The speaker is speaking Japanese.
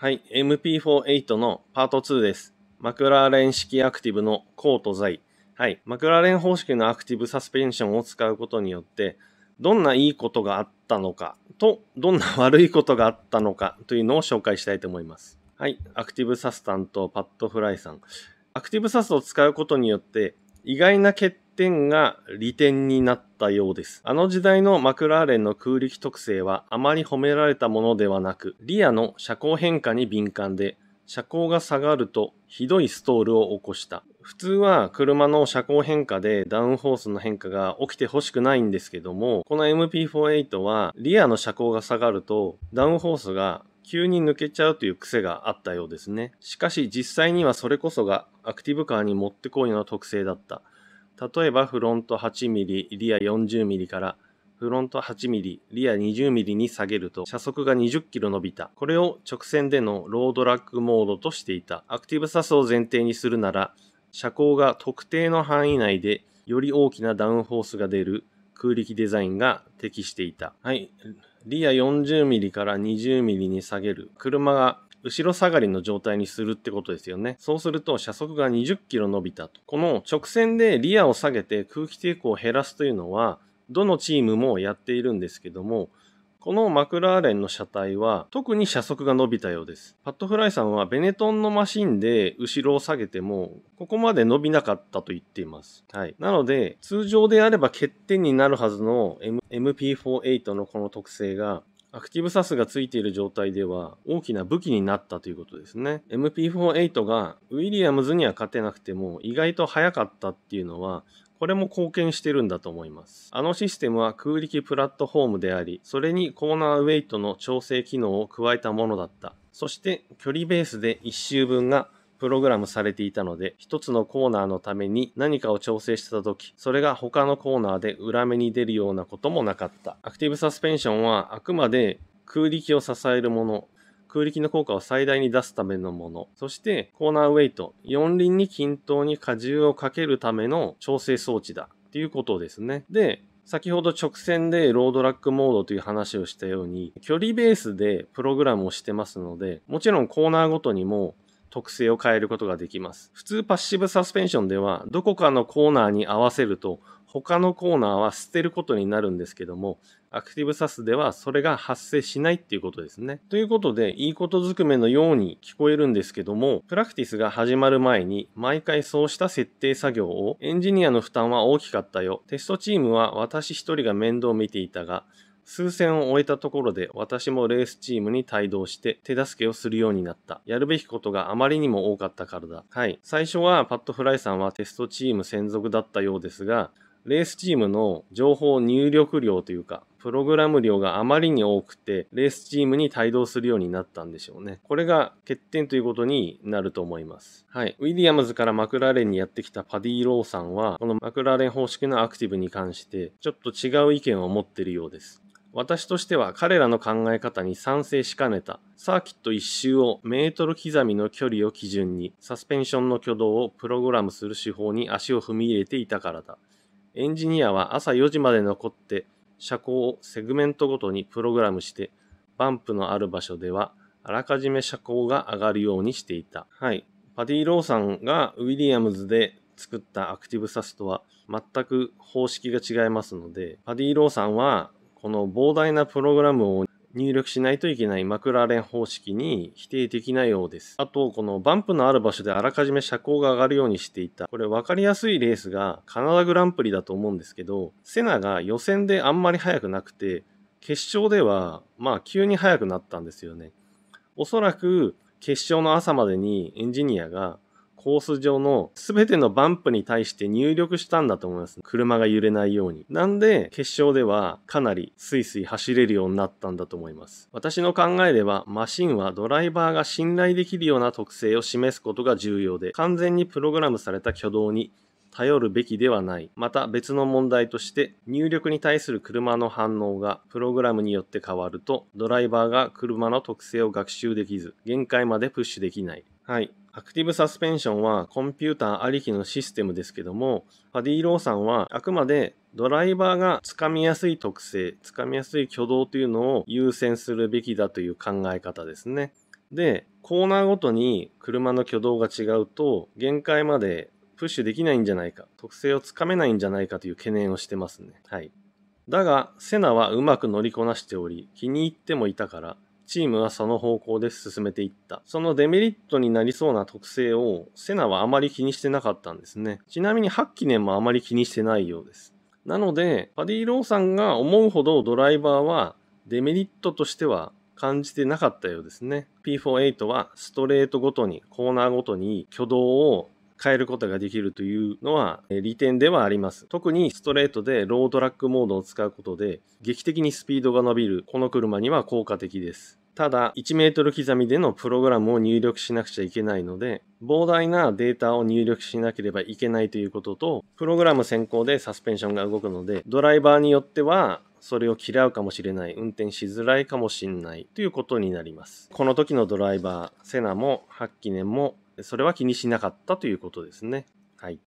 はい、MP48 のパート2です。マクラーレン式アクティブのコート材。はい、マクラーレン方式のアクティブサスペンションを使うことによって、どんないいことがあったのかと、どんな悪いことがあったのかというのを紹介したいと思います。はい、アクティブサス担当パッドフライさん。アクティブサスを使うことによって、意外な欠点が利点になったようです。あの時代のマクラーレンの空力特性はあまり褒められたものではなく、リアの車高変化に敏感で、車高が下がるとひどいストールを起こした。普通は車の車高変化でダウンホースの変化が起きてほしくないんですけども、この MP48 はリアの車高が下がるとダウンホースが急に抜けちゃうという癖があったようですね。しかし実際にはそれこそがアクティブカーにもってこいの特性だった。例えばフロント 8mm、リア 40mm からフロント 8mm、リア 20mm に下げると車速が 20km 伸びた。これを直線でのロードラックモードとしていた。アクティブサスを前提にするなら、車高が特定の範囲内でより大きなダウンフォースが出る空力デザインが適していた。はい。リア 40mm から 20mm に下げる。車が後ろ下がりの状態にするってことですよね。そうすると車速が20キロ伸びたと。この直線でリアを下げて空気抵抗を減らすというのは、どのチームもやっているんですけども、このマクラーレンの車体は特に車速が伸びたようです。パッドフライさんはベネトンのマシンで後ろを下げてもここまで伸びなかったと言っています。はい。なので通常であれば欠点になるはずの、M、p 4 8のこの特性がアクティブサスがついている状態では大きな武器になったということですね。MP48 がウィリアムズには勝てなくても意外と早かったっていうのはこれも貢献してるんだと思います。あのシステムは空力プラットフォームであり、それにコーナーウェイトの調整機能を加えたものだった。そして距離ベースで1周分がプログラムされていたので、一つのコーナーのために何かを調整した時、それが他のコーナーで裏目に出るようなこともなかった。アクティブサスペンションはあくまで空力を支えるもの、空力の効果を最大に出すためのもの、そしてコーナーウェイト、四輪に均等に荷重をかけるための調整装置だっていうことですね。で、先ほど直線でロードラックモードという話をしたように、距離ベースでプログラムをしてますので、もちろんコーナーごとにも特性を変えることができます。普通パッシブサスペンションではどこかのコーナーに合わせると他のコーナーは捨てることになるんですけどもアクティブサスではそれが発生しないっていうことですね。ということでいいことずくめのように聞こえるんですけどもプラクティスが始まる前に毎回そうした設定作業をエンジニアの負担は大きかったよテストチームは私一人が面倒を見ていたが数戦を終えたところで私もレースチームに帯同して手助けをするようになった。やるべきことがあまりにも多かったからだ。はい。最初はパッドフライさんはテストチーム専属だったようですが、レースチームの情報入力量というか、プログラム量があまりに多くて、レースチームに帯同するようになったんでしょうね。これが欠点ということになると思います。はい。ウィリアムズからマクラーレンにやってきたパディ・ローさんは、このマクラーレン方式のアクティブに関して、ちょっと違う意見を持っているようです。私としては彼らの考え方に賛成しかねた。サーキット1周をメートル刻みの距離を基準に、サスペンションの挙動をプログラムする手法に足を踏み入れていたからだ。エンジニアは朝4時まで残って、車高をセグメントごとにプログラムして、バンプのある場所では、あらかじめ車高が上がるようにしていた。はい。パディ・ローさんがウィリアムズで作ったアクティブサスとは全く方式が違いますので、パディ・ローさんはこの膨大なプログラムを入力しないといけないマクラーレン方式に否定的なようです。あと、このバンプのある場所であらかじめ車高が上がるようにしていた。これ分かりやすいレースがカナダグランプリだと思うんですけど、セナが予選であんまり速くなくて、決勝ではまあ急に速くなったんですよね。おそらく決勝の朝までにエンジニアがコース上の全てのバンプに対して入力したんだと思います。車が揺れないように。なんで、決勝ではかなりスイスイ走れるようになったんだと思います。私の考えでは、マシンはドライバーが信頼できるような特性を示すことが重要で、完全にプログラムされた挙動に頼るべきではない。また別の問題として、入力に対する車の反応がプログラムによって変わると、ドライバーが車の特性を学習できず、限界までプッシュできない。はい。アクティブサスペンションはコンピューターありきのシステムですけども、パディ・ローさんはあくまでドライバーがつかみやすい特性、つかみやすい挙動というのを優先するべきだという考え方ですね。で、コーナーごとに車の挙動が違うと限界までプッシュできないんじゃないか、特性をつかめないんじゃないかという懸念をしてますね。はい。だが、セナはうまく乗りこなしており、気に入ってもいたから、チームはその方向で進めていった。そのデメリットになりそうな特性をセナはあまり気にしてなかったんですね。ちなみにハッキネンもあまり気にしてないようです。なので、パディ・ローさんが思うほどドライバーはデメリットとしては感じてなかったようですね。P48 はストレートごとに、コーナーごとに挙動を変えることができるというのは利点ではあります。特にストレートでロードラックモードを使うことで劇的にスピードが伸びるこの車には効果的です。ただ1メートル刻みでのプログラムを入力しなくちゃいけないので、膨大なデータを入力しなければいけないということと、プログラム先行でサスペンションが動くので、ドライバーによってはそれを嫌うかもしれない、運転しづらいかもしれないということになります。この時のドライバー、セナもハッキネもそれは気にしなかったということですね。はい。